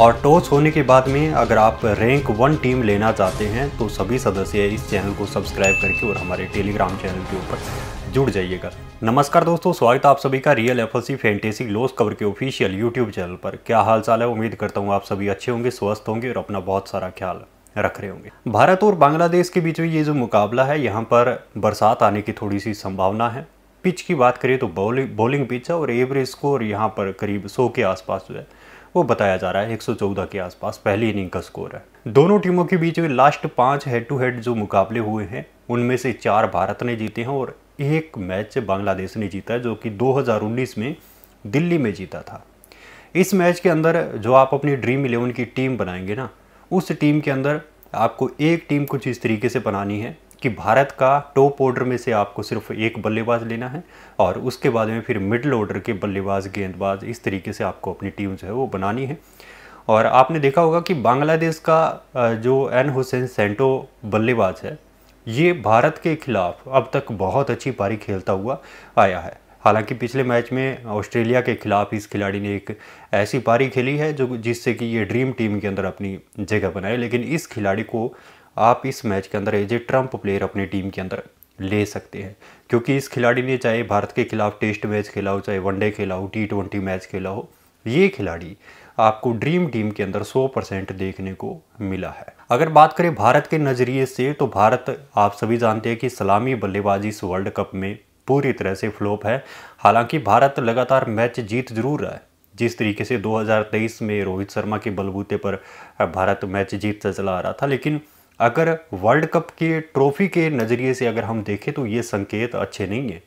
और टॉस होने के बाद में अगर आप रैंक वन टीम लेना चाहते हैं तो सभी सदस्य इस चैनल को सब्सक्राइब करके और हमारे टेलीग्राम चैनल के ऊपर जुड़ जाइएगा नमस्कार दोस्तों स्वागत आप सभी का real F C fantasy loss cover के ऑफिशियल यूट्यूब चैनल पर क्या हाल चाल है उम्मीद करता हूँ आप सभी अच्छे होंगे स्वस्थ होंगे और अपना बहुत सारा ख्याल रख रहे होंगे भारत और बांग्लादेश के बीच में ये जो मुकाबला है यहाँ पर बरसात आने की थोड़ी सी संभावना है पिच की बात करें तो बॉलिंग बॉलिंग पिच है और एवरेज स्कोर यहाँ पर करीब सौ के आसपास जो है वो बताया जा रहा है 114 के आसपास पहली इनिंग का स्कोर है दोनों टीमों के बीच में लास्ट पाँच हेड टू हेड जो मुकाबले हुए हैं उनमें से चार भारत ने जीते हैं और एक मैच बांग्लादेश ने जीता है जो कि 2019 में दिल्ली में जीता था इस मैच के अंदर जो आप अपनी ड्रीम इलेवन की टीम बनाएंगे ना उस टीम के अंदर आपको एक टीम कुछ इस तरीके से बनानी है कि भारत का टॉप ऑर्डर में से आपको सिर्फ एक बल्लेबाज लेना है और उसके बाद में फिर मिडल ऑर्डर के बल्लेबाज गेंदबाज इस तरीके से आपको अपनी टीम जो है वो बनानी है और आपने देखा होगा कि बांग्लादेश का जो एन हुसैन सेंटो बल्लेबाज है ये भारत के खिलाफ अब तक बहुत अच्छी पारी खेलता हुआ आया है हालांकि पिछले मैच में ऑस्ट्रेलिया के खिलाफ इस खिलाड़ी ने एक ऐसी पारी खेली है जो जिससे कि ये ड्रीम टीम के अंदर अपनी जगह बनाए लेकिन इस खिलाड़ी को आप इस मैच के अंदर एज ए ट्रम्प प्लेयर अपनी टीम के अंदर ले सकते हैं क्योंकि इस खिलाड़ी ने चाहे भारत के खिलाफ टेस्ट मैच खेला हो चाहे वनडे खेला हो टी ट्वेंटी मैच खेला हो ये खिलाड़ी आपको ड्रीम टीम के अंदर 100 परसेंट देखने को मिला है अगर बात करें भारत के नज़रिए से तो भारत आप सभी जानते हैं कि सलामी बल्लेबाजी इस वर्ल्ड कप में पूरी तरह से फ्लॉप है हालांकि भारत लगातार मैच जीत जरूर रहा है जिस तरीके से 2023 में रोहित शर्मा के बलबूते पर भारत मैच जीतता चला आ रहा था लेकिन अगर वर्ल्ड कप के ट्रॉफी के नज़रिए से अगर हम देखें तो ये संकेत अच्छे नहीं है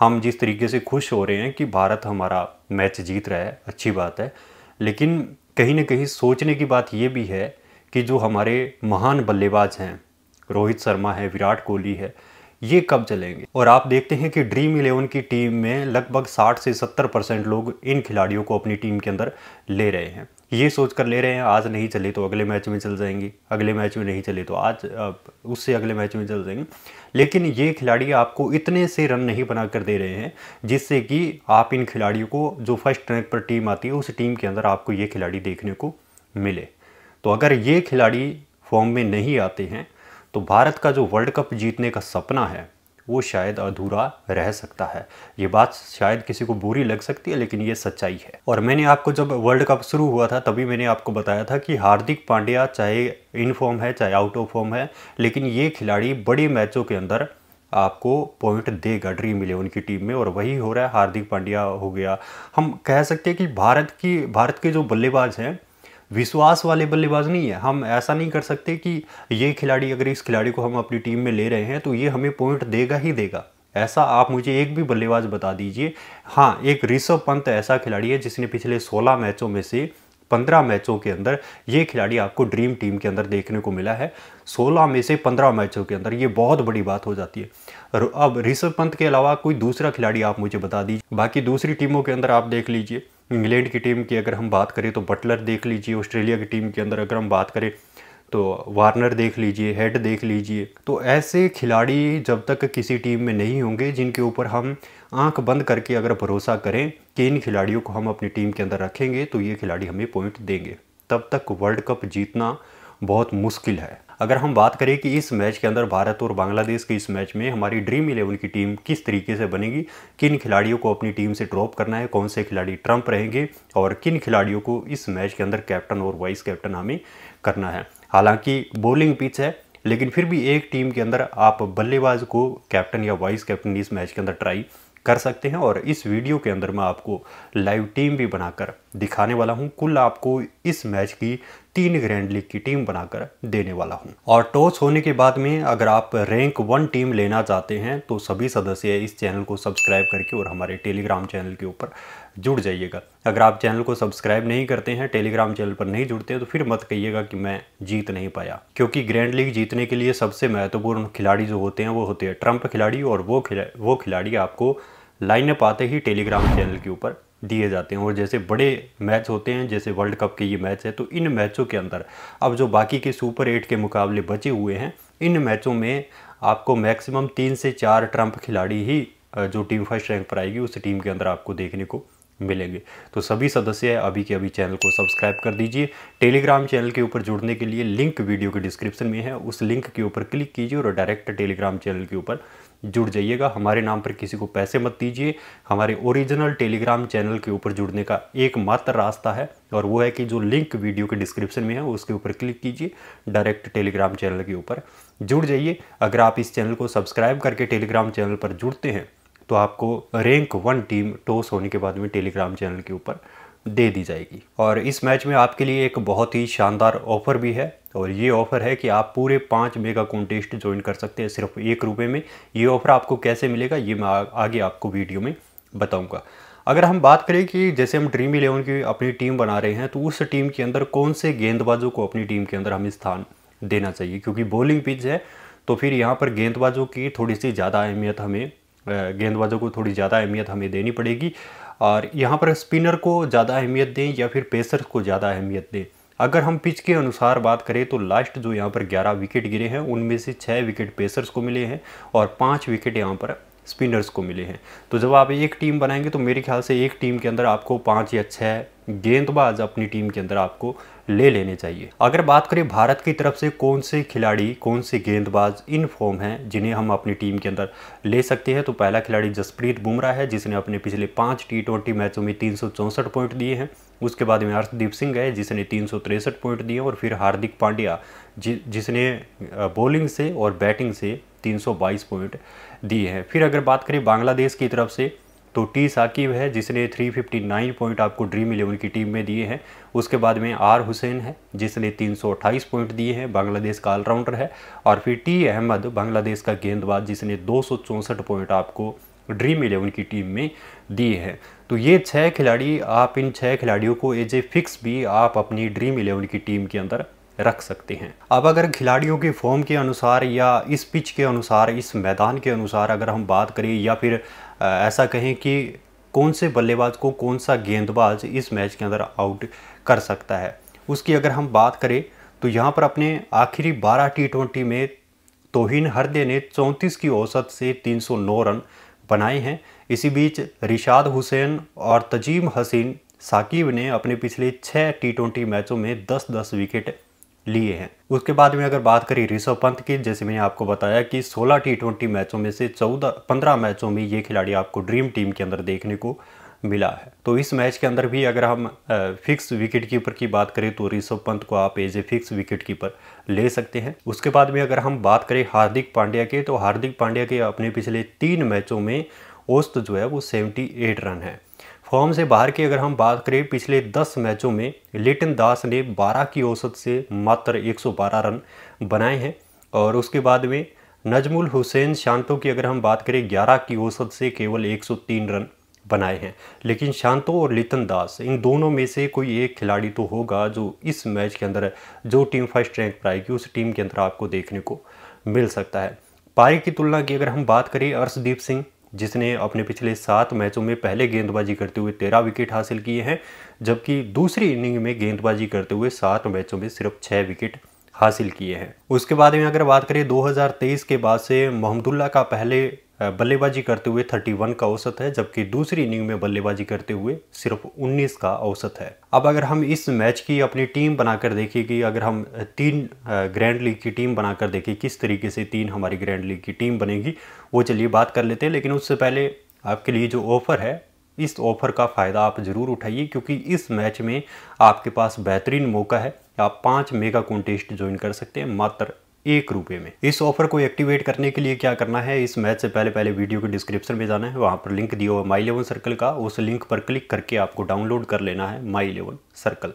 हम जिस तरीके से खुश हो रहे हैं कि भारत हमारा मैच जीत रहा है अच्छी बात है लेकिन कहीं ना कहीं सोचने की बात ये भी है कि जो हमारे महान बल्लेबाज हैं रोहित शर्मा है विराट कोहली है ये कब चलेंगे और आप देखते हैं कि ड्रीम इलेवन की टीम में लगभग 60 से 70 परसेंट लोग इन खिलाड़ियों को अपनी टीम के अंदर ले रहे हैं ये सोच कर ले रहे हैं आज नहीं चले तो अगले मैच में चल जाएंगी अगले मैच में नहीं चले तो आज उससे अगले मैच में चल जाएंगे लेकिन ये खिलाड़ी आपको इतने से रन नहीं बना कर दे रहे हैं जिससे कि आप इन खिलाड़ियों को जो फर्स्ट रैंक पर टीम आती है उस टीम के अंदर आपको ये खिलाड़ी देखने को मिले तो अगर ये खिलाड़ी फॉर्म में नहीं आते हैं तो भारत का जो वर्ल्ड कप जीतने का सपना है वो शायद अधूरा रह सकता है ये बात शायद किसी को बुरी लग सकती है लेकिन ये सच्चाई है और मैंने आपको जब वर्ल्ड कप शुरू हुआ था तभी मैंने आपको बताया था कि हार्दिक पांड्या चाहे इन फॉर्म है चाहे आउट ऑफ फॉर्म है लेकिन ये खिलाड़ी बड़े मैचों के अंदर आपको पॉइंट देगा ड्रीम मिले उनकी टीम में और वही हो रहा है हार्दिक पांड्या हो गया हम कह सकते हैं कि भारत की भारत के जो बल्लेबाज हैं विश्वास वाले बल्लेबाज नहीं है हम ऐसा नहीं कर सकते कि ये खिलाड़ी अगर इस खिलाड़ी को हम अपनी टीम में ले रहे हैं तो ये हमें पॉइंट देगा ही देगा ऐसा आप मुझे एक भी बल्लेबाज बता दीजिए हाँ एक ऋषभ पंत ऐसा खिलाड़ी है जिसने पिछले 16 मैचों में से 15 मैचों के अंदर ये खिलाड़ी आपको ड्रीम टीम के अंदर देखने को मिला है 16 में से 15 मैचों के अंदर ये बहुत बड़ी बात हो जाती है अब ऋषभ पंत के अलावा कोई दूसरा खिलाड़ी आप मुझे बता दीजिए बाकी दूसरी टीमों के अंदर आप देख लीजिए इंग्लैंड की टीम की अगर हम बात करें तो बटलर देख लीजिए ऑस्ट्रेलिया की टीम के अंदर अगर हम बात करें तो वार्नर देख लीजिए हेड देख लीजिए तो ऐसे खिलाड़ी जब तक किसी टीम में नहीं होंगे जिनके ऊपर हम आंख बंद करके अगर भरोसा करें कि इन खिलाड़ियों को हम अपनी टीम के अंदर रखेंगे तो ये खिलाड़ी हमें पॉइंट देंगे तब तक वर्ल्ड कप जीतना बहुत मुश्किल है अगर हम बात करें कि इस मैच के अंदर भारत और बांग्लादेश के इस मैच में हमारी ड्रीम इलेवन की टीम किस तरीके से बनेगी किन खिलाड़ियों को अपनी टीम से ड्रॉप करना है कौन से खिलाड़ी ट्रंप रहेंगे और किन खिलाड़ियों को इस मैच के अंदर कैप्टन और वाइस कैप्टन हमें करना है हालांकि बॉलिंग पिच है लेकिन फिर भी एक टीम के अंदर आप बल्लेबाज को कैप्टन या वाइस कैप्टन इस मैच के अंदर ट्राई कर सकते हैं और इस वीडियो के अंदर मैं आपको लाइव टीम भी बनाकर दिखाने वाला हूं कुल आपको इस मैच की तीन ग्रैंड लीग की टीम बनाकर देने वाला हूं और टॉस होने के बाद में अगर आप रैंक वन टीम लेना चाहते हैं तो सभी सदस्य इस चैनल को सब्सक्राइब करके और हमारे टेलीग्राम चैनल के ऊपर जुड़ जाइएगा अगर आप चैनल को सब्सक्राइब नहीं करते हैं टेलीग्राम चैनल पर नहीं जुड़ते तो फिर मत कहिएगा कि मैं जीत नहीं पाया क्योंकि ग्रैंड लीग जीतने के लिए सबसे महत्वपूर्ण खिलाड़ी जो होते हैं वो होते हैं ट्रंप खिलाड़ी और वो खिला वो खिलाड़ी आपको लाइनअप आते ही टेलीग्राम चैनल के ऊपर दिए जाते हैं और जैसे बड़े मैच होते हैं जैसे वर्ल्ड कप के ये मैच है तो इन मैचों के अंदर अब जो बाकी के सुपर एट के मुकाबले बचे हुए हैं इन मैचों में आपको मैक्सिमम तीन से चार ट्रंप खिलाड़ी ही जो टीम फर्स्ट रैंक पर आएगी उस टीम के अंदर आपको देखने को मिलेंगे तो सभी सदस्य अभी के अभी चैनल को सब्सक्राइब कर दीजिए टेलीग्राम चैनल के ऊपर जुड़ने के लिए लिंक वीडियो के डिस्क्रिप्शन में है उस लिंक के ऊपर क्लिक कीजिए और डायरेक्ट टेलीग्राम चैनल के ऊपर जुड़ जाइएगा हमारे नाम पर किसी को पैसे मत दीजिए हमारे ओरिजिनल टेलीग्राम चैनल के ऊपर जुड़ने का एकमात्र रास्ता है और वो है कि जो लिंक वीडियो के डिस्क्रिप्शन में है उसके ऊपर क्लिक कीजिए डायरेक्ट टेलीग्राम चैनल के ऊपर जुड़ जाइए अगर आप इस चैनल को सब्सक्राइब करके टेलीग्राम चैनल पर जुड़ते हैं तो आपको रैंक वन टीम टॉस होने के बाद में टेलीग्राम चैनल के ऊपर दे दी जाएगी और इस मैच में आपके लिए एक बहुत ही शानदार ऑफर भी है तो और ये ऑफ़र है कि आप पूरे पाँच मेगा कॉन्टेस्ट ज्वाइन कर सकते हैं सिर्फ एक रुपये में ये ऑफ़र आपको कैसे मिलेगा ये मैं आगे आपको वीडियो में बताऊँगा अगर हम बात करें कि जैसे हम ड्रीम इलेवन की अपनी टीम बना रहे हैं तो उस टीम के अंदर कौन से गेंदबाजों को अपनी टीम के अंदर हमें स्थान देना चाहिए क्योंकि बॉलिंग पिच है तो फिर यहाँ पर गेंदबाजों की थोड़ी सी ज़्यादा अहमियत हमें गेंदबाजों को थोड़ी ज़्यादा अहमियत हमें देनी पड़ेगी और यहाँ पर स्पिनर को ज़्यादा अहमियत दें या फिर पेसर को ज़्यादा अहमियत दें अगर हम पिच के अनुसार बात करें तो लास्ट जो यहाँ पर ग्यारह विकेट गिरे हैं उनमें से छः विकेट पेसर्स को मिले हैं और पाँच विकेट यहाँ पर स्पिनर्स को मिले हैं तो जब आप एक टीम बनाएंगे तो मेरे ख्याल से एक टीम के अंदर आपको पाँच या छः गेंदबाज अपनी टीम के अंदर आपको ले लेने चाहिए अगर बात करें भारत की तरफ से कौन से खिलाड़ी कौन से गेंदबाज इन फॉर्म हैं जिन्हें हम अपनी टीम के अंदर ले सकते हैं तो पहला खिलाड़ी जसप्रीत बुमराह है जिसने अपने पिछले पाँच टी मैचों में तीन पॉइंट दिए हैं उसके बाद में अर्शदीप सिंह गए जिसने तीन पॉइंट दिए और फिर हार्दिक पांड्या जि, जिसने बॉलिंग से और बैटिंग से 322 पॉइंट दिए हैं फिर अगर बात करें बांग्लादेश की तरफ से तो टी साकिब है जिसने 359 पॉइंट आपको ड्रीम इलेवन की टीम में दिए हैं उसके बाद में आर हुसैन है जिसने 328 पॉइंट दिए हैं बांग्लादेश का ऑलराउंडर है और फिर टी अहमद बांग्लादेश का गेंदबाज जिसने दो पॉइंट आपको ड्रीम इलेवन की टीम में दी है तो ये छः खिलाड़ी आप इन छः खिलाड़ियों को एज ए फिक्स भी आप अपनी ड्रीम इलेवन की टीम के अंदर रख सकते हैं अब अगर खिलाड़ियों के फॉर्म के अनुसार या इस पिच के अनुसार इस मैदान के अनुसार अगर हम बात करें या फिर ऐसा कहें कि कौन से बल्लेबाज को कौन सा गेंदबाज इस मैच के अंदर आउट कर सकता है उसकी अगर हम बात करें तो यहाँ पर अपने आखिरी 12 टी ट्वेंटी में तोहिन हरदे ने चौंतीस की औसत से 309 रन बनाए हैं इसी बीच रिशाद हुसैन और तजीम हसीन साकिब ने अपने पिछले छः टी ट्वेंटी मैचों में दस दस विकेट लिए हैं उसके बाद में अगर बात करें ऋषभ पंत की जैसे मैंने आपको बताया कि 16 टी ट्वेंटी मैचों में से 14 15 मैचों में ये खिलाड़ी आपको ड्रीम टीम के अंदर देखने को मिला है तो इस मैच के अंदर भी अगर हम फिक्स विकेट कीपर की बात करें तो ऋषभ पंत को आप as a fix wicketkeeper ले सकते हैं उसके बाद में अगर हम बात करें हार्दिक पांड्या के तो हार्दिक पांड्या के अपने पिछले तीन मैचों में औसत जो है वो 78 रन है फॉर्म से बाहर की अगर हम बात करें पिछले 10 मैचों में लिटन दास ने 12 की औसत से मात्र 112 रन बनाए हैं और उसके बाद में नजमुल हुसैन शांतो की अगर हम बात करें 11 की औसत से केवल 103 रन बनाए हैं लेकिन शांतो और लितन दास इन दोनों में से कोई एक खिलाड़ी तो होगा जो इस मैच के अंदर जो टीम फर्स्ट रैंक पर आएगी उस टीम के अंदर आपको देखने को मिल सकता है पारी की तुलना की अगर हम बात करें अर्शदीप सिंह जिसने अपने पिछले सात मैचों में पहले गेंदबाजी करते हुए तेरह विकेट हासिल किए हैं जबकि दूसरी इनिंग में गेंदबाजी करते हुए सात मैचों में सिर्फ छः विकेट हासिल किए हैं उसके बाद में अगर बात करें 2023 के बाद से मोहम्मदुल्ला का पहले बल्लेबाजी करते हुए 31 का औसत है जबकि दूसरी इनिंग में बल्लेबाजी करते हुए सिर्फ 19 का औसत है अब अगर हम इस मैच की अपनी टीम बनाकर देखें कि अगर हम तीन ग्रैंड लीग की टीम बनाकर देखें किस तरीके से तीन हमारी ग्रैंड लीग की टीम बनेगी वो चलिए बात कर लेते हैं लेकिन उससे पहले आपके लिए जो ऑफ़र है इस ऑफ़र का फ़ायदा आप ज़रूर उठाइए क्योंकि इस मैच में आपके पास बेहतरीन मौका है आप पाँच मेगा कॉन्टेस्ट ज्वाइन कर सकते हैं मात्र एक रुपये में इस ऑफर को एक्टिवेट करने के लिए क्या करना है इस मैच से पहले पहले वीडियो के डिस्क्रिप्शन में जाना है वहाँ पर लिंक दिया हुआ माई लेवन सर्कल का उस लिंक पर क्लिक करके आपको डाउनलोड कर लेना है माई लेवन सर्कल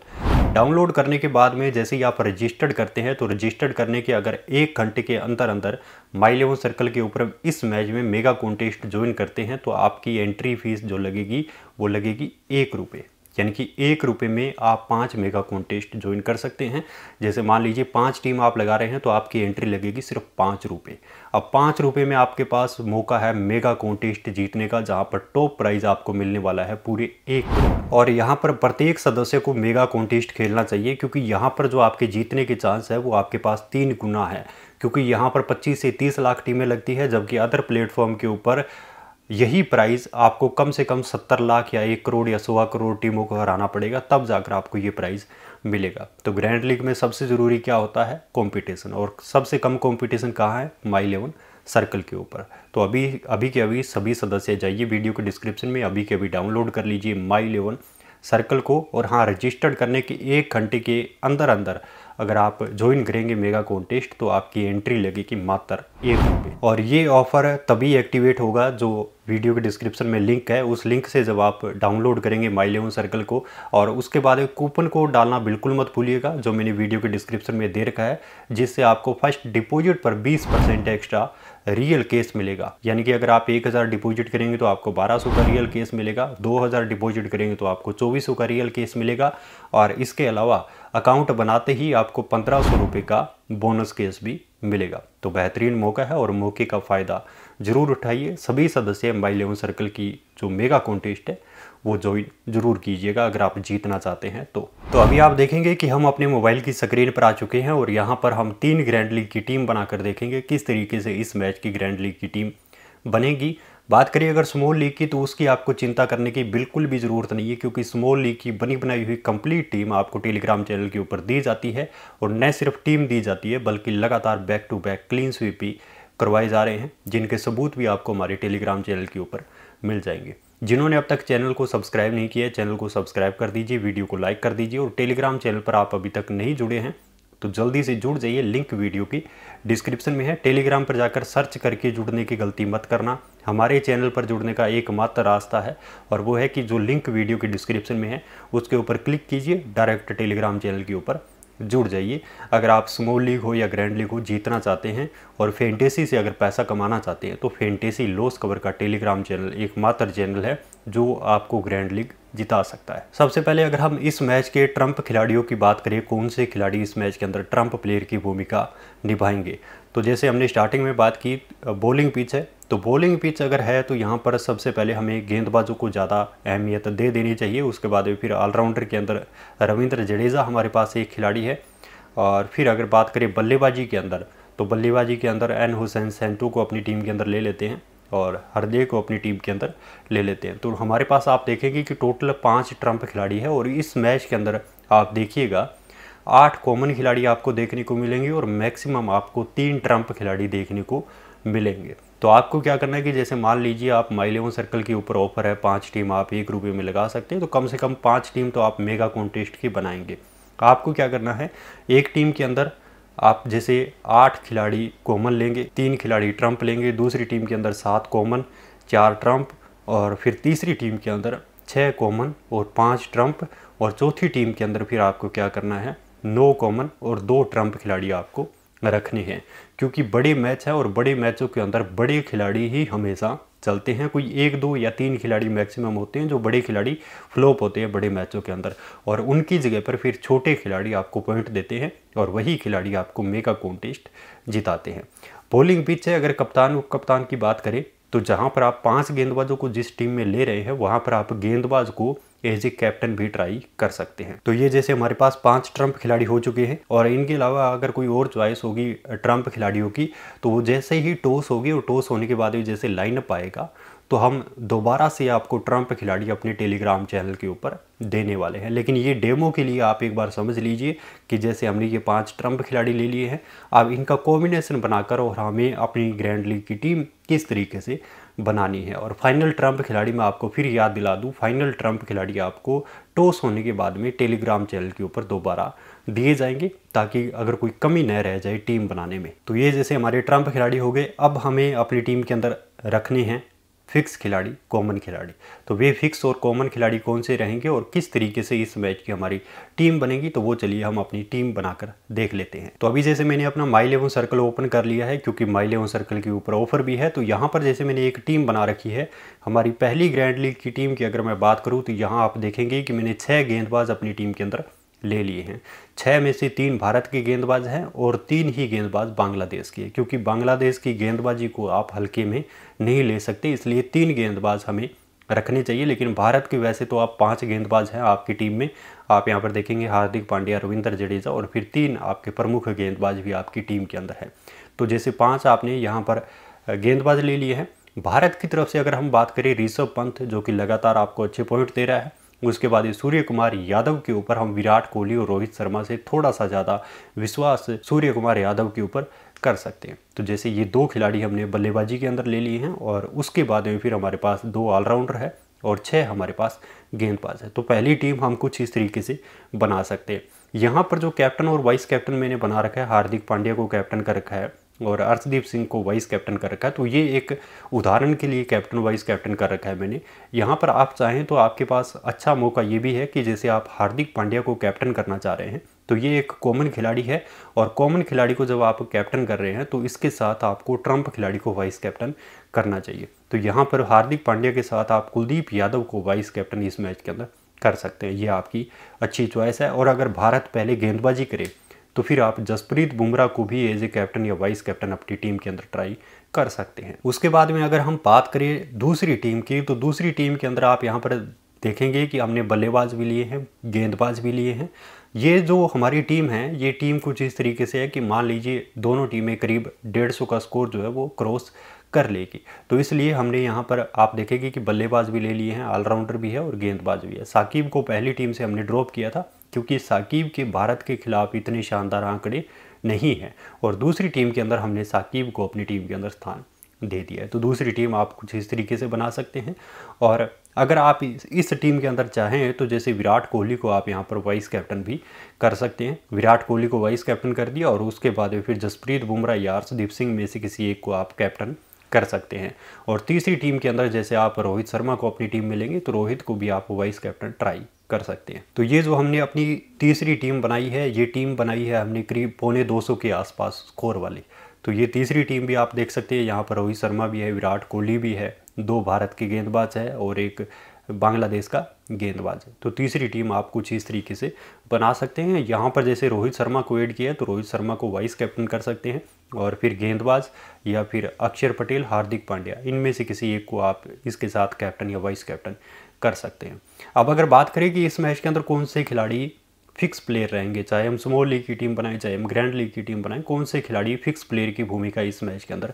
डाउनलोड करने के बाद में जैसे ही आप रजिस्टर्ड करते हैं तो रजिस्टर्ड करने के अगर एक घंटे के अंदर अंदर माई लेवन सर्कल के ऊपर इस मैच में मेगा कॉन्टेस्ट ज्वाइन करते हैं तो आपकी एंट्री फीस जो लगेगी वो लगेगी एक रुपये यानी कि एक रुपये में आप पाँच मेगा कॉन्टेस्ट ज्वाइन कर सकते हैं जैसे मान लीजिए पाँच टीम आप लगा रहे हैं तो आपकी एंट्री लगेगी सिर्फ पाँच रुपये अब पाँच रुपये में आपके पास मौका है मेगा कॉन्टेस्ट जीतने का जहाँ पर टॉप प्राइज़ आपको मिलने वाला है पूरे एक और यहाँ पर प्रत्येक सदस्य को मेगा कॉन्टेस्ट खेलना चाहिए क्योंकि यहाँ पर जो आपके जीतने के चांस है वो आपके पास तीन गुना है क्योंकि यहाँ पर पच्चीस से तीस लाख टीमें लगती है जबकि अदर प्लेटफॉर्म के ऊपर यही प्राइस आपको कम से कम सत्तर लाख या एक करोड़ या सवा करोड़ टीमों को हराना पड़ेगा तब जाकर आपको ये प्राइज़ मिलेगा तो ग्रैंड लीग में सबसे ज़रूरी क्या होता है कंपटीशन और सबसे कम कंपटीशन कहाँ है माई लेवन सर्कल के ऊपर तो अभी अभी के अभी सभी सदस्य जाइए वीडियो के डिस्क्रिप्शन में अभी के अभी डाउनलोड कर लीजिए माई लेवन सर्कल को और हाँ रजिस्टर्ड करने के एक घंटे के अंदर अंदर अगर आप ज्वाइन करेंगे मेगा कॉन्टेस्ट तो आपकी एंट्री लगेगी मात्र एक रुपये और ये ऑफर तभी एक्टिवेट होगा जो वीडियो के डिस्क्रिप्शन में लिंक है उस लिंक से जब आप डाउनलोड करेंगे माई लेवन सर्कल को और उसके बाद कूपन को डालना बिल्कुल मत भूलिएगा जो मैंने वीडियो के डिस्क्रिप्शन में दे रखा है जिससे आपको फर्स्ट डिपॉजिट पर 20 परसेंट एक्स्ट्रा रियल केस मिलेगा यानी कि अगर आप 1000 डिपॉजिट करेंगे तो आपको 1200 का रियल केस मिलेगा 2000 डिपॉजिट करेंगे तो आपको 2400 का रियल केस मिलेगा और इसके अलावा अकाउंट बनाते ही आपको पंद्रह सौ रुपये का बोनस केस भी मिलेगा तो बेहतरीन मौका है और मौके का फ़ायदा ज़रूर उठाइए सभी सदस्य एम बाई इलेवन सर्कल की जो मेगा कॉन्टेस्ट है वो ज्वाइन जरूर कीजिएगा अगर आप जीतना चाहते हैं तो तो अभी आप देखेंगे कि हम अपने मोबाइल की स्क्रीन पर आ चुके हैं और यहाँ पर हम तीन ग्रैंड लीग की टीम बनाकर देखेंगे किस तरीके से इस मैच की ग्रैंड लीग की टीम बनेगी बात करिए अगर स्मॉल लीग की तो उसकी आपको चिंता करने की बिल्कुल भी ज़रूरत नहीं है क्योंकि स्मॉल लीग की बनी बनाई हुई कंप्लीट टीम आपको टेलीग्राम चैनल के ऊपर दी जाती है और न सिर्फ टीम दी जाती है बल्कि लगातार back to back clean sweep भी करवाए जा रहे हैं जिनके सबूत भी आपको हमारे टेलीग्राम चैनल के ऊपर मिल जाएंगे जिन्होंने अब तक चैनल को सब्सक्राइब नहीं किया चैनल को सब्सक्राइब कर दीजिए वीडियो को लाइक कर दीजिए और टेलीग्राम चैनल पर आप अभी तक नहीं जुड़े हैं तो जल्दी से जुड़ जाइए लिंक वीडियो की डिस्क्रिप्शन में है टेलीग्राम पर जाकर सर्च करके जुड़ने की गलती मत करना हमारे चैनल पर जुड़ने का एकमात्र रास्ता है और वो है कि जो लिंक वीडियो के डिस्क्रिप्शन में है उसके ऊपर क्लिक कीजिए डायरेक्ट टेलीग्राम चैनल के ऊपर जुड़ जाइए अगर आप स्मॉल लीग हो या ग्रैंड लीग हो जीतना चाहते हैं और फेंटेसी से अगर पैसा कमाना चाहते हैं तो फेंटेसी लॉस कवर का टेलीग्राम चैनल एकमात्र चैनल है जो आपको ग्रैंड लीग जिता सकता है सबसे पहले अगर हम इस मैच के ट्रंप खिलाड़ियों की बात करें कौन से खिलाड़ी इस मैच के अंदर ट्रंप प्लेयर की भूमिका निभाएंगे तो जैसे हमने स्टार्टिंग में बात की बॉलिंग पिच है तो बॉलिंग पिच अगर है तो यहाँ पर सबसे पहले हमें गेंदबाजों को ज़्यादा अहमियत दे देनी चाहिए उसके बाद फिर ऑलराउंडर के अंदर रविंद्र जडेजा हमारे पास एक खिलाड़ी है और फिर अगर बात करें बल्लेबाजी के अंदर तो बल्लेबाजी के अंदर एन हुसैन सेंटू को अपनी टीम के अंदर ले लेते हैं और हरदे को अपनी टीम के अंदर ले लेते हैं तो हमारे पास आप देखेंगे कि टोटल पाँच ट्रम्प खिलाड़ी है और इस मैच के अंदर आप देखिएगा आठ कॉमन खिलाड़ी आपको देखने को मिलेंगे और मैक्सिमम आपको तीन ट्रम्प खिलाड़ी देखने को मिलेंगे तो आपको क्या करना है कि जैसे मान लीजिए आप माइलेवन सर्कल के ऊपर ऑफर है पाँच टीम आप एक रुपये में लगा सकते हैं तो कम से कम पाँच टीम तो आप मेगा कॉन्टेस्ट की बनाएंगे आपको क्या करना है एक टीम के अंदर आप जैसे आठ खिलाड़ी कॉमन लेंगे तीन खिलाड़ी ट्रंप लेंगे दूसरी टीम के अंदर सात कॉमन चार ट्रंप और फिर तीसरी टीम के अंदर छः कॉमन और पाँच ट्रंप और चौथी टीम के अंदर फिर आपको क्या करना है नौ कॉमन और दो ट्रंप खिलाड़ी आपको रखनी है क्योंकि बड़े मैच है और बड़े मैचों के अंदर बड़े खिलाड़ी ही हमेशा चलते हैं कोई एक दो या तीन खिलाड़ी मैक्सिमम होते हैं जो बड़े खिलाड़ी फ्लोप होते हैं बड़े मैचों के अंदर और उनकी जगह पर फिर छोटे खिलाड़ी आपको पॉइंट देते हैं और वही खिलाड़ी आपको मेगा कॉन्टेस्ट जिताते हैं बॉलिंग पिच है अगर कप्तान उप कप्तान की बात करें तो जहाँ पर आप पाँच गेंदबाजों को जिस टीम में ले रहे हैं वहाँ पर आप गेंदबाज को एज ए कैप्टन भी ट्राई कर सकते हैं तो ये जैसे हमारे पास पांच ट्रंप खिलाड़ी हो चुके हैं और इनके अलावा अगर कोई और च्वाइस होगी ट्रंप खिलाड़ियों की तो वो जैसे ही टॉस होगी और टॉस होने के बाद भी जैसे लाइनअप आएगा तो हम दोबारा से आपको ट्रंप खिलाड़ी अपने टेलीग्राम चैनल के ऊपर देने वाले हैं लेकिन ये डेमो के लिए आप एक बार समझ लीजिए कि जैसे हमने ये पांच ट्रंप खिलाड़ी ले लिए हैं अब इनका कॉम्बिनेशन बनाकर और हमें अपनी ग्रैंड लीग की टीम किस तरीके से बनानी है और फाइनल ट्रंप खिलाड़ी मैं आपको फिर याद दिला दूँ फाइनल ट्रंप खिलाड़ी आपको टॉस होने के बाद में टेलीग्राम चैनल के ऊपर दोबारा दिए जाएंगे ताकि अगर कोई कमी न रह जाए टीम बनाने में तो ये जैसे हमारे ट्रम्प खिलाड़ी हो गए अब हमें अपनी टीम के अंदर रखने हैं फिक्स खिलाड़ी कॉमन खिलाड़ी तो वे फिक्स और कॉमन खिलाड़ी कौन से रहेंगे और किस तरीके से इस मैच की हमारी टीम बनेगी तो वो चलिए हम अपनी टीम बनाकर देख लेते हैं तो अभी जैसे मैंने अपना माई लेवन सर्कल ओपन कर लिया है क्योंकि माई लेवन सर्कल के ऊपर ऑफर भी है तो यहाँ पर जैसे मैंने एक टीम बना रखी है हमारी पहली ग्रैंड लीग की टीम की अगर मैं बात करूँ तो यहाँ आप देखेंगे कि मैंने छः गेंदबाज अपनी टीम के अंदर ले लिए हैं छः में से तीन भारत के गेंदबाज हैं और तीन ही गेंदबाज बांग्लादेश के क्योंकि बांग्लादेश की गेंदबाजी को आप हल्के में नहीं ले सकते इसलिए तीन गेंदबाज हमें रखने चाहिए लेकिन भारत की वैसे तो आप पांच गेंदबाज हैं आपकी टीम में आप यहाँ पर देखेंगे हार्दिक पांड्या रविंद्र जडेजा और फिर तीन आपके प्रमुख गेंदबाज भी आपकी टीम के अंदर है तो जैसे पाँच आपने यहाँ पर गेंदबाज ले लिए हैं भारत की तरफ से अगर हम बात करें ऋषभ पंत जो कि लगातार आपको अच्छे पॉइंट दे रहा है उसके बाद सूर्य कुमार यादव के ऊपर हम विराट कोहली और रोहित शर्मा से थोड़ा सा ज़्यादा विश्वास सूर्य कुमार यादव के ऊपर कर सकते हैं तो जैसे ये दो खिलाड़ी हमने बल्लेबाजी के अंदर ले लिए हैं और उसके बाद में फिर हमारे पास दो ऑलराउंडर है और छः हमारे पास गेंदबाज है तो पहली टीम हम कुछ इस तरीके से बना सकते हैं यहाँ पर जो कैप्टन और वाइस कैप्टन मैंने बना रखा है हार्दिक पांड्या को कैप्टन कर रखा है और अर्शदीप सिंह को वाइस कैप्टन कर रखा है तो ये एक उदाहरण के लिए कैप्टन वाइस कैप्टन कर रखा है मैंने यहाँ पर आप चाहें तो आपके पास अच्छा मौका ये भी है कि जैसे आप हार्दिक पांड्या को कैप्टन करना चाह रहे हैं तो ये एक कॉमन खिलाड़ी है और कॉमन खिलाड़ी को जब आप कैप्टन कर रहे हैं तो इसके साथ आपको ट्रंप खिलाड़ी को वाइस कैप्टन करना चाहिए तो यहाँ पर हार्दिक पांड्या के साथ आप कुलदीप यादव को वाइस कैप्टन इस मैच के अंदर कर सकते हैं ये आपकी अच्छी चॉइस है और अगर भारत पहले गेंदबाजी करे तो फिर आप जसप्रीत बुमराह को भी एज ए कैप्टन या वाइस कैप्टन अपनी टीम के अंदर ट्राई कर सकते हैं उसके बाद में अगर हम बात करें दूसरी टीम की तो दूसरी टीम के अंदर आप यहाँ पर देखेंगे कि हमने बल्लेबाज भी लिए हैं गेंदबाज भी लिए हैं ये जो हमारी टीम है ये टीम कुछ इस तरीके से है कि मान लीजिए दोनों टीमें करीब डेढ़ सौ का स्कोर जो है वो क्रॉस कर लेगी तो इसलिए हमने यहाँ पर आप देखेंगे कि बल्लेबाज भी ले लिए हैं ऑलराउंडर भी है और गेंदबाज भी है साकिब को पहली टीम से हमने ड्रॉप किया था क्योंकि साकिब के भारत के खिलाफ इतने शानदार आंकड़े नहीं हैं और दूसरी टीम के अंदर हमने साकिब को अपनी टीम के अंदर स्थान दे दिया है तो दूसरी टीम आप कुछ इस तरीके से बना सकते हैं और अगर आप इस टीम के अंदर चाहें तो जैसे विराट कोहली को आप यहाँ पर वाइस कैप्टन भी कर सकते हैं विराट कोहली को वाइस कैप्टन कर दिया और उसके बाद फिर जसप्रीत बुमराह या अर्शदीप सिंह में से किसी एक को आप कैप्टन कर सकते हैं और तीसरी टीम के अंदर जैसे आप रोहित शर्मा को अपनी टीम में लेंगे तो रोहित को भी आप वाइस कैप्टन ट्राई कर सकते हैं तो ये जो हमने अपनी तीसरी टीम बनाई है ये टीम बनाई है हमने करीब पौने दो के आसपास स्कोर वाली तो ये तीसरी टीम भी आप देख सकते हैं यहाँ पर रोहित शर्मा भी है विराट कोहली भी है दो भारत के गेंदबाज है और एक बांग्लादेश का गेंदबाज है तो तीसरी टीम आप कुछ इस तरीके से बना सकते हैं यहाँ पर जैसे रोहित शर्मा को ऐड किया है तो रोहित शर्मा को वाइस कैप्टन कर सकते हैं और फिर गेंदबाज या फिर अक्षर पटेल हार्दिक पांड्या इनमें से किसी एक को आप इसके साथ कैप्टन या वाइस कैप्टन कर सकते हैं अब अगर बात करें कि इस मैच के अंदर कौन से खिलाड़ी फिक्स प्लेयर रहेंगे चाहे हम स्मॉल लीग की टीम बनाएं चाहे हम ग्रैंड लीग की टीम बनाएं कौन से खिलाड़ी फिक्स प्लेयर की भूमिका इस मैच के अंदर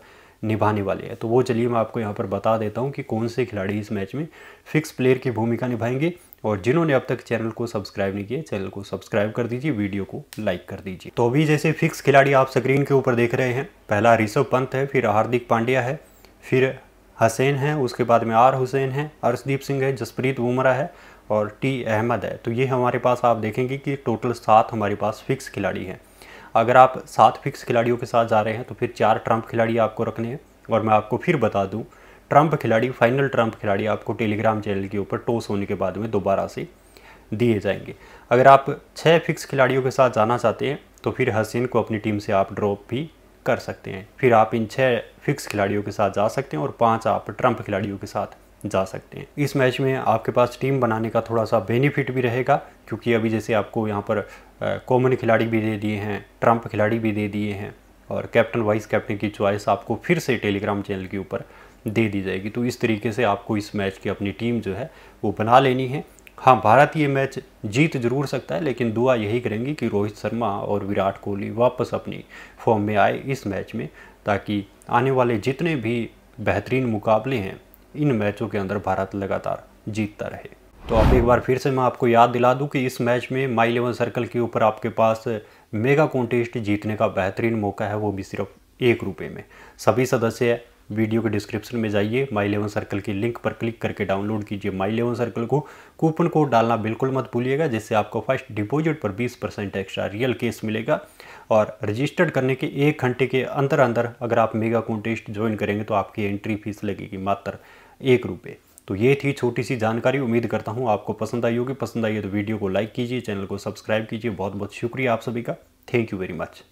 निभाने वाले हैं तो वो चलिए मैं आपको यहाँ पर बता देता हूँ कि कौन से खिलाड़ी इस मैच में फिक्स प्लेयर की भूमिका निभाएंगे और जिन्होंने अब तक चैनल को सब्सक्राइब नहीं किया चैनल को सब्सक्राइब कर दीजिए वीडियो को लाइक कर दीजिए तो अभी जैसे फिक्स खिलाड़ी आप स्क्रीन के ऊपर देख रहे हैं पहला ऋषभ पंत है फिर हार्दिक पांड्या है फिर हसैन है उसके बाद में आर हुसैन है अर्शदीप सिंह है जसप्रीत बुमरा है और टी अहमद है तो ये हमारे पास आप देखेंगे कि टोटल सात हमारे पास फिक्स खिलाड़ी हैं अगर आप सात फिक्स खिलाड़ियों के साथ जा रहे हैं तो फिर चार ट्रंप खिलाड़ी आपको रखने हैं और मैं आपको फिर बता दूं ट्रम्प खिलाड़ी फाइनल ट्रंप खिलाड़ी आपको टेलीग्राम चैनल के ऊपर टॉस होने के बाद में दोबारा से दिए जाएंगे अगर आप छः फिक्स खिलाड़ियों के साथ जाना चाहते हैं तो फिर हसीन को अपनी टीम से आप ड्रॉप भी कर सकते हैं फिर आप इन छः फिक्स खिलाड़ियों के साथ जा सकते हैं और पाँच आप ट्रंप खिलाड़ियों के साथ जा सकते हैं इस मैच में आपके पास टीम बनाने का थोड़ा सा बेनिफिट भी रहेगा क्योंकि अभी जैसे आपको यहाँ पर कॉमन खिलाड़ी भी दे दिए हैं ट्रंप खिलाड़ी भी दे दिए हैं और कैप्टन वाइस कैप्टन की चॉइस आपको फिर से टेलीग्राम चैनल के ऊपर दे दी जाएगी तो इस तरीके से आपको इस मैच की अपनी टीम जो है वो बना लेनी है हाँ भारत ये मैच जीत जरूर सकता है लेकिन दुआ यही करेंगी कि रोहित शर्मा और विराट कोहली वापस अपनी फॉर्म में आए इस मैच में ताकि आने वाले जितने भी बेहतरीन मुकाबले हैं इन मैचों के अंदर भारत लगातार जीतता रहे तो आप एक बार फिर से मैं आपको याद दिला दूं कि इस मैच में माई इलेवन सर्कल के ऊपर आपके पास मेगा कॉन्टेस्ट जीतने का बेहतरीन मौका है वो भी सिर्फ एक रुपये में सभी सदस्य वीडियो के डिस्क्रिप्शन में जाइए माई इलेवन सर्कल की लिंक पर क्लिक करके डाउनलोड कीजिए माई इलेवन सर्कल को कूपन कोड डालना बिल्कुल मत भूलिएगा जिससे आपको फर्स्ट डिपॉजिट पर 20 परसेंट एक्स्ट्रा रियल केस मिलेगा और रजिस्टर्ड करने के एक घंटे के अंदर अंदर अगर आप मेगा कॉन्टेस्ट ज्वाइन करेंगे तो आपकी एंट्री फीस लगेगी मात्र एक रुपये तो ये थी छोटी सी जानकारी उम्मीद करता हूँ आपको पसंद आई होगी पसंद आई है तो वीडियो को लाइक कीजिए चैनल को सब्सक्राइब कीजिए बहुत बहुत शुक्रिया आप सभी का थैंक यू वेरी मच